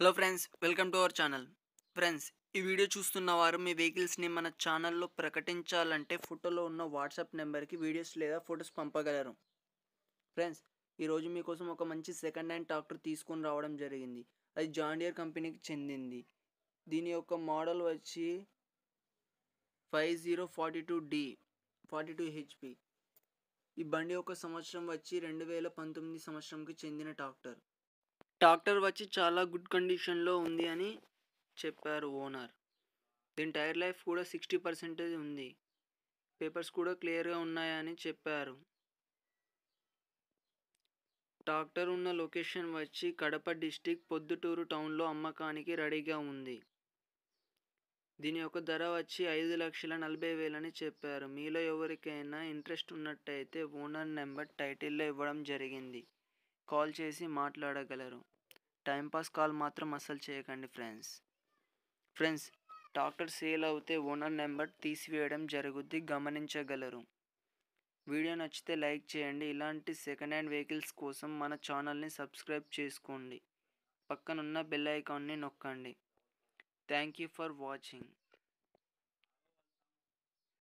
hello friends welcome to our channel friends ఈ video చూస్తున్న వారు మీ వెహికల్స్ని మన ఛానల్లో ప్రకటించాలంటే ఫోటోలో ఉన్న వాట్సాప్ నెంబర్కి వీడియోస్ లేదా ఫొటోస్ పంపగలరు ఫ్రెండ్స్ ఈరోజు మీకోసం ఒక మంచి సెకండ్ హ్యాండ్ ట్రాక్టర్ తీసుకొని రావడం జరిగింది అది జాండియర్ కంపెనీకి చెందింది దీని యొక్క మోడల్ వచ్చి five zero forty two D forty two HP ఈ బండి ఒక సంవత్సరం వచ్చి రెండు వేల పంతొమ్మిది సంవత్సరంకి చెందిన ట్రాక్టర్ డాక్టర్ వచ్చి చాలా గుడ్ కండిషన్లో ఉంది అని చెప్పారు ఓనర్ దీని టైర్ లైఫ్ కూడా సిక్స్టీ పర్సెంటేజ్ ఉంది పేపర్స్ కూడా క్లియర్గా ఉన్నాయని చెప్పారు డాక్టర్ ఉన్న లొకేషన్ వచ్చి కడప డిస్టిక్ పొద్దుటూరు టౌన్లో అమ్మకానికి రెడీగా ఉంది దీని యొక్క ధర వచ్చి ఐదు లక్షల నలభై వేలని చెప్పారు మీలో ఎవరికైనా ఇంట్రెస్ట్ ఉన్నట్టయితే ఓనర్ నెంబర్ టైటిల్లో ఇవ్వడం జరిగింది కాల్ చేసి మాట్లాడగలరు టైంపాస్ కాల్ మాత్రం అస్సలు చేయకండి ఫ్రెండ్స్ ఫ్రెండ్స్ డాక్టర్ సేల్ అవుతే ఓనర్ నెంబర్ తీసివేయడం జరుగుద్ది గమనించగలరు వీడియో నచ్చితే లైక్ చేయండి ఇలాంటి సెకండ్ హ్యాండ్ వెహికల్స్ కోసం మన ఛానల్ని సబ్స్క్రైబ్ చేసుకోండి పక్కనున్న బెల్ ఐకాన్ని నొక్కండి థ్యాంక్ యూ ఫర్ వాచింగ్